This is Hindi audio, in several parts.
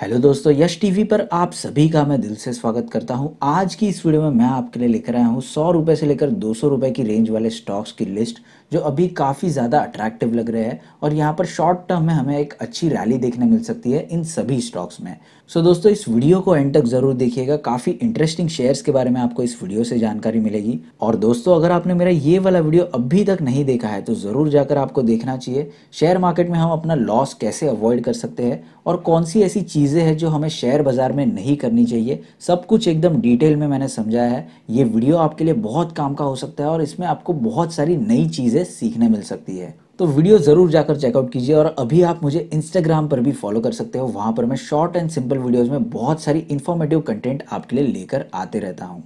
हेलो दोस्तों यश टीवी पर आप सभी का मैं दिल से स्वागत करता हूं आज की इस वीडियो में मैं आपके लिए लिख रहा हूं सौ रुपये से लेकर दो सौ रुपए की रेंज वाले स्टॉक्स की लिस्ट जो अभी काफ़ी ज़्यादा अट्रैक्टिव लग रहे हैं और यहाँ पर शॉर्ट टर्म में हमें एक अच्छी रैली देखने मिल सकती है इन सभी स्टॉक्स में सो so दोस्तों इस वीडियो को एंड तक ज़रूर देखिएगा काफ़ी इंटरेस्टिंग शेयर्स के बारे में आपको इस वीडियो से जानकारी मिलेगी और दोस्तों अगर आपने मेरा ये वाला वीडियो अभी तक नहीं देखा है तो ज़रूर जाकर आपको देखना चाहिए शेयर मार्केट में हम अपना लॉस कैसे अवॉइड कर सकते हैं और कौन सी ऐसी चीज़ें हैं जो हमें शेयर बाज़ार में नहीं करनी चाहिए सब कुछ एकदम डिटेल में मैंने समझाया है ये वीडियो आपके लिए बहुत काम का हो सकता है और इसमें आपको बहुत सारी नई चीज़ें चीज़ें सीखने मिल सकती है तो वीडियो ज़रूर जाकर चेकआउट कीजिए और अभी आप मुझे इंस्टाग्राम पर भी फॉलो कर सकते हो वहाँ पर मैं शॉर्ट एंड सिंपल वीडियोज़ में बहुत सारी इन्फॉर्मेटिव कंटेंट आपके लिए लेकर आते रहता हूँ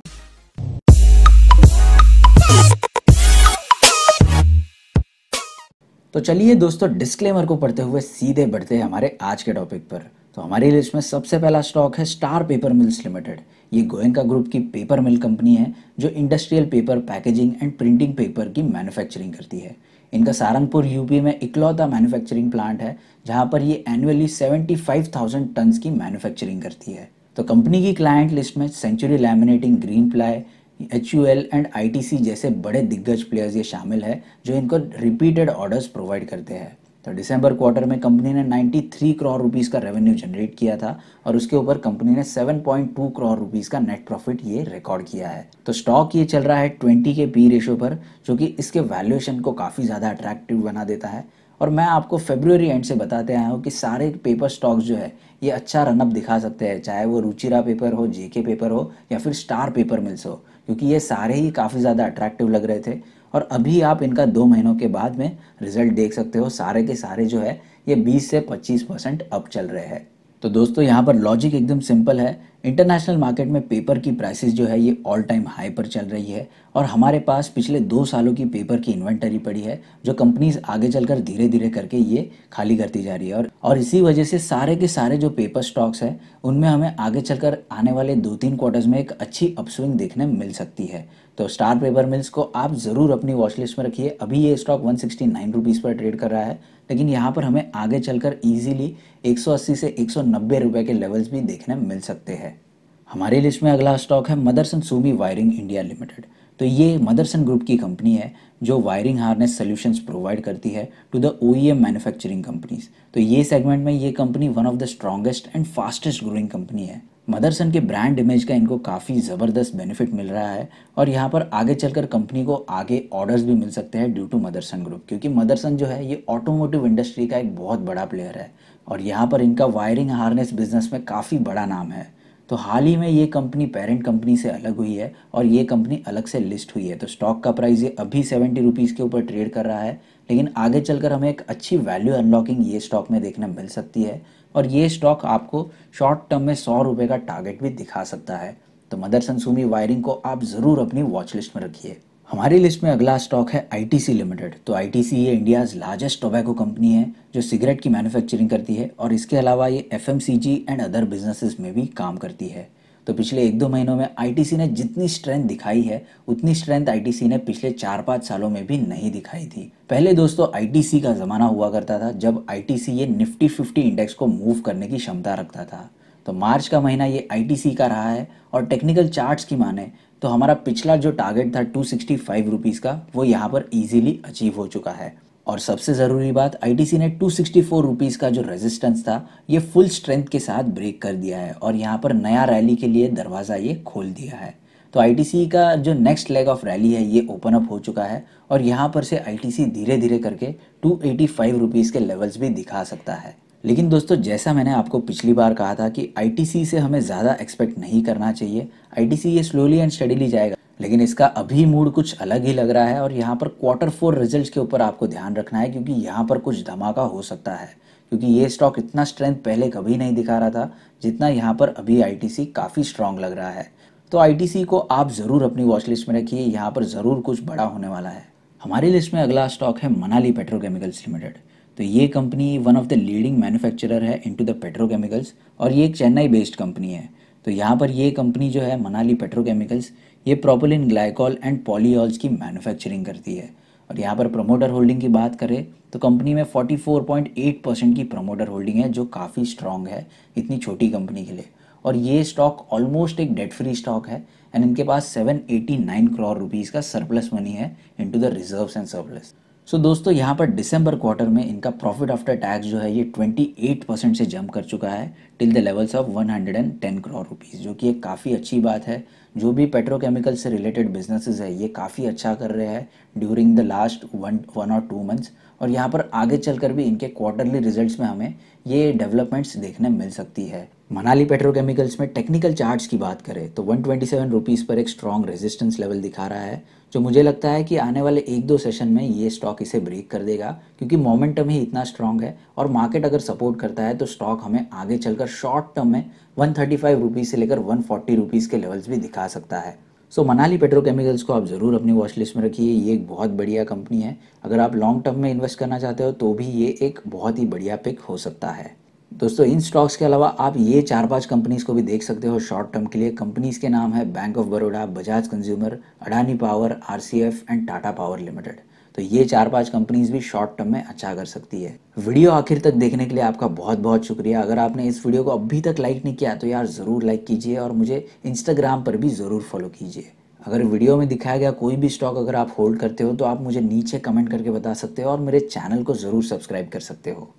तो चलिए दोस्तों डिस्क्लेमर को पढ़ते हुए सीधे बढ़ते हैं हमारे आज के टॉपिक पर तो हमारी लिस्ट में सबसे पहला स्टॉक है स्टार पेपर मिल्स लिमिटेड ये गोयंका ग्रुप की पेपर मिल कंपनी है जो industrial paper packaging and printing paper की मैन्युफैक्चरिंग करती है इनका सहारनपुर यूपी में इकलौता मैन्युफैक्चरिंग प्लांट है जहां पर ये एनुअली 75,000 टन्स की मैन्युफैक्चरिंग करती है तो कंपनी की क्लाइंट लिस्ट में Century Laminating Greenply H and I जैसे बड़े दिग्गज प्लेयर्स ये शामिल है जो इनको रिपीटेड ऑर्डर्स प्रोवाइड करते हैं तो दिसंबर क्वार्टर में कंपनी ने 93 करोड़ रुपीस का रेवेन्यू जनरेट किया था और उसके ऊपर कंपनी ने 7.2 करोड़ रुपीस का नेट प्रॉफिट ये रिकॉर्ड किया है तो स्टॉक ये चल रहा है 20 के पी रेशो पर जो कि इसके वैल्यूएशन को काफ़ी ज़्यादा अट्रैक्टिव बना देता है और मैं आपको फेब्रुवरी एंड से बताते आया हूँ कि सारे पेपर स्टॉक्स जो है ये अच्छा रनअप दिखा सकते हैं चाहे वो रुचिरा पेपर हो जेके पेपर हो या फिर स्टार पेपर मिल्स हो क्योंकि ये सारे ही काफ़ी ज़्यादा अट्रैक्टिव लग रहे थे और अभी आप इनका दो महीनों के बाद में रिजल्ट देख सकते हो सारे के सारे जो है ये 20 से 25 परसेंट अप चल रहे हैं तो दोस्तों यहाँ पर लॉजिक एकदम सिंपल है इंटरनेशनल मार्केट में पेपर की प्राइसेस जो है ये ऑल टाइम हाई पर चल रही है और हमारे पास पिछले दो सालों की पेपर की इन्वेंटरी पड़ी है जो कंपनीज आगे चलकर धीरे धीरे करके ये खाली करती जा रही है और और इसी वजह से सारे के सारे जो पेपर स्टॉक्स हैं उनमें हमें आगे चलकर आने वाले दो तीन क्वार्टर्स में एक अच्छी अपस्विंग देखने मिल सकती है तो स्टार पेपर मिल्स को आप ज़रूर अपनी वॉचलिस्ट में रखिए अभी ये stock one sixty nine rupees पर ट्रेड कर रहा है लेकिन यहाँ पर हमें आगे चलकर ईजिली एक से एक रुपए के लेवल्स भी देखने मिल सकते हैं हमारी लिस्ट में अगला स्टॉक है Motherson Sumi Wiring India Limited तो ये मदरसन ग्रुप की कंपनी है जो वायरिंग हार्नेस सॉल्यूशंस प्रोवाइड करती है to the OEM e manufacturing companies तो ये सेगमेंट में ये company one of the strongest and fastest growing company है मदरसन के ब्रांड इमेज का इनको काफ़ी ज़बरदस्त बेनिफिट मिल रहा है और यहाँ पर आगे चलकर कंपनी को आगे ऑर्डर्स भी मिल सकते हैं ड्यू टू मदरसन ग्रुप क्योंकि मदरसन जो है ये ऑटोमोटिव इंडस्ट्री का एक बहुत बड़ा प्लेयर है और यहाँ पर इनका वायरिंग हार्नेस बिजनेस में काफ़ी बड़ा नाम है तो हाल ही में ये कंपनी पेरेंट कंपनी से अलग हुई है और ये कंपनी अलग से लिस्ट हुई है तो स्टॉक का प्राइस ये अभी सेवेंटी रुपीज़ के ऊपर ट्रेड कर रहा है लेकिन आगे चलकर हमें एक अच्छी वैल्यू अनलॉकिंग ये स्टॉक में देखने मिल सकती है और ये स्टॉक आपको शॉर्ट टर्म में सौ रुपये का टारगेट भी दिखा सकता है तो मदरसन सूमी वायरिंग को आप ज़रूर अपनी वॉच लिस्ट में रखिए हमारी लिस्ट में अगला स्टॉक है आईटीसी लिमिटेड तो आईटीसी ये इंडियाज़ लार्जेस्ट टोबैको कंपनी है जो सिगरेट की मैन्युफैक्चरिंग करती है और इसके अलावा ये एफएमसीजी एंड अदर बिजनेसेस में भी काम करती है तो पिछले एक दो महीनों में आईटीसी ने जितनी स्ट्रेंथ दिखाई है उतनी स्ट्रेंथ आईटीसी ने पिछले चार पाँच सालों में भी नहीं दिखाई थी पहले दोस्तों आईटीसी का ज़माना हुआ करता था जब आईटीसी ये निफ्टी फिफ्टी इंडेक्स को मूव करने की क्षमता रखता था तो मार्च का महीना ये आईटीसी का रहा है और टेक्निकल चार्ट्स की माने तो हमारा पिछला जो टारगेट था टू सिक्सटी फाइव रुपीज़ का वो यहाँ पर ईजिली अचीव हो चुका है और सबसे ज़रूरी बात आई ने टू सिक्सटी फोर रुपीज़ का जो रेजिस्टेंस था ये फुल स्ट्रेंथ के साथ ब्रेक कर दिया है और यहाँ पर नया रैली के लिए दरवाज़ा ये खोल दिया है तो आई का जो नेक्स्ट लेग ऑफ रैली है ये ओपन अप हो चुका है और यहाँ पर से आई धीरे धीरे करके टू एटी फाइव रुपीज़ के लेवल्स भी दिखा सकता है लेकिन दोस्तों जैसा मैंने आपको पिछली बार कहा था कि आई से हमें ज़्यादा एक्सपेक्ट नहीं करना चाहिए आई ये स्लोली एंड स्टडीली जाएगा लेकिन इसका अभी मूड कुछ अलग ही लग रहा है और यहाँ पर क्वार्टर फोर रिजल्ट के ऊपर आपको ध्यान रखना है क्योंकि यहाँ पर कुछ धमाका हो सकता है क्योंकि ये स्टॉक इतना स्ट्रेंथ पहले कभी नहीं दिखा रहा था जितना यहाँ पर अभी आईटीसी काफ़ी स्ट्रांग लग रहा है तो आईटीसी को आप ज़रूर अपनी वॉच लिस्ट में रखिए यहाँ पर ज़रूर कुछ बड़ा होने वाला है हमारी लिस्ट में अगला स्टॉक है मनाली पेट्रोकेमिकल्स लिमिटेड तो ये company one of the leading manufacturer है इनटू द पेट्रोकेमिकल्स और ये एक चेन्नई बेस्ड कंपनी है तो यहाँ पर ये कंपनी जो है मनाली पेट्रोकेमिकल्स ये प्रोपोलिन ग्लाइकॉल एंड पॉलीऑल्स की मैन्युफैक्चरिंग करती है और यहाँ पर प्रमोटर होल्डिंग की बात करें तो कंपनी में 44.8 परसेंट की प्रमोटर होल्डिंग है जो काफ़ी स्ट्रॉन्ग है इतनी छोटी कंपनी के लिए और ये स्टॉक ऑलमोस्ट एक डेट फ्री स्टॉक है एंड इनके पास 789 करोड़ रुपीज़ का सरप्लस मनी है into the reserves and surplus so so, दोस्तों यहाँ पर दिसंबर क्वार्टर में इनका प्रॉफिट आफ्टर टैक्स जो है ये 28 परसेंट से जंप कर चुका है till the levels of 110 crore rupees जो कि एक काफ़ी अच्छी बात है जो भी पेट्रोकेमिकल से रिलेटेड बिजनेसेस है ये काफ़ी अच्छा कर रहे हैं during the last one one और टू मंथ्स और यहाँ पर आगे चलकर भी इनके क्वार्टरली रिजल्ट्स में हमें ये डेवलपमेंट्स देखने मिल सकती है मनाली पेट्रोकेमिकल्स में टेक्निकल चार्ट्स की बात करें तो 127 ट्वेंटी पर एक स्ट्रॉन्ग रेजिस्टेंस लेवल दिखा रहा है जो मुझे लगता है कि आने वाले एक दो सेशन में ये स्टॉक इसे ब्रेक कर देगा क्योंकि मोमेंटम ही इतना स्ट्रॉन्ग है और मार्केट अगर सपोर्ट करता है तो स्टॉक हमें आगे चलकर शॉर्ट टर्म में वन थर्टी से लेकर वन फोर्टी के लेवल्स भी दिखा सकता है सो so, मनाली पेट्रोकेमिकल्स को आप ज़रूर अपनी वॉच लिस्ट में रखिए ये एक बहुत बढ़िया कंपनी है अगर आप लॉन्ग टर्म में इन्वेस्ट करना चाहते हो तो भी ये एक बहुत ही बढ़िया पिक हो सकता है दोस्तों इन स्टॉक्स के अलावा आप ये चार पांच कंपनीज को भी देख सकते हो शॉर्ट टर्म के लिए कंपनीज के नाम है Bank of Baroda Bajaj Consumer Adani Power R and Tata Power Limited तो ये चार पांच कंपनीज भी शॉर्ट टर्म में अच्छा कर सकती है वीडियो आखिर तक देखने के लिए आपका बहुत बहुत शुक्रिया अगर आपने इस वीडियो को अभी तक लाइक नहीं किया तो यार ज़रूर लाइक कीजिए और मुझे इंस्टाग्राम पर भी ज़रूर फॉलो कीजिए अगर वीडियो में दिखाया गया कोई भी स्टॉक अगर आप होल्ड करते हो तो आप मुझे नीचे कमेंट करके बता सकते हो और मेरे चैनल को ज़रूर सब्सक्राइब कर सकते हो